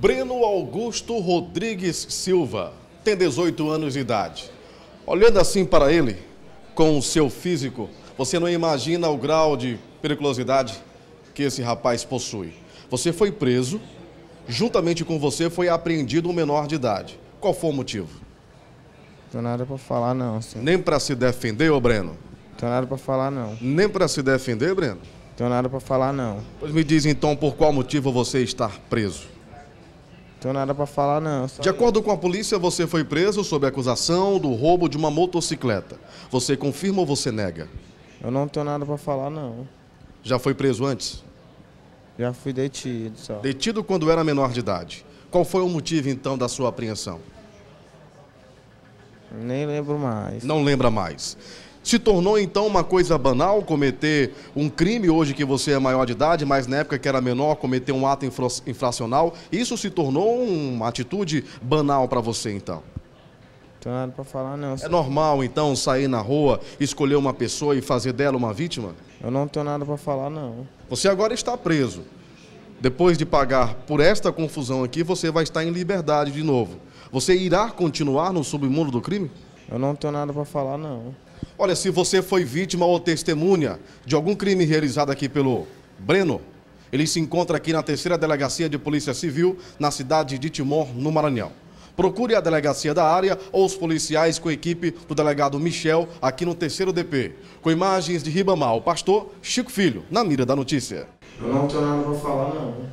Breno Augusto Rodrigues Silva tem 18 anos de idade. Olhando assim para ele, com o seu físico, você não imagina o grau de periculosidade que esse rapaz possui. Você foi preso, juntamente com você foi apreendido um menor de idade. Qual foi o motivo? Não Tem nada para falar não, senhor. Assim. Nem para se defender, ô Breno? Não Tem nada para falar não. Nem para se defender, Breno? Não Tem nada para falar não. Pois me diz então por qual motivo você está preso? Tenho nada para falar, não. Só de acordo com a polícia, você foi preso sob acusação do roubo de uma motocicleta. Você confirma ou você nega? Eu não tenho nada para falar, não. Já foi preso antes? Já fui detido, só. Detido quando era menor de idade. Qual foi o motivo, então, da sua apreensão? Nem lembro mais. Não lembra mais. Se tornou então uma coisa banal cometer um crime hoje que você é maior de idade, mas na época que era menor cometer um ato infracional? Isso se tornou uma atitude banal para você então? Não nada para falar não. É normal então sair na rua, escolher uma pessoa e fazer dela uma vítima? Eu não tenho nada para falar não. Você agora está preso. Depois de pagar por esta confusão aqui, você vai estar em liberdade de novo. Você irá continuar no submundo do crime? Eu não tenho nada para falar não. Olha, se você foi vítima ou testemunha de algum crime realizado aqui pelo Breno, ele se encontra aqui na terceira delegacia de Polícia Civil, na cidade de Timor, no Maranhão. Procure a delegacia da área ou os policiais com a equipe do delegado Michel aqui no terceiro DP. Com imagens de Ribamar, o pastor Chico Filho, na mira da notícia. Eu não tenho nada para falar, não.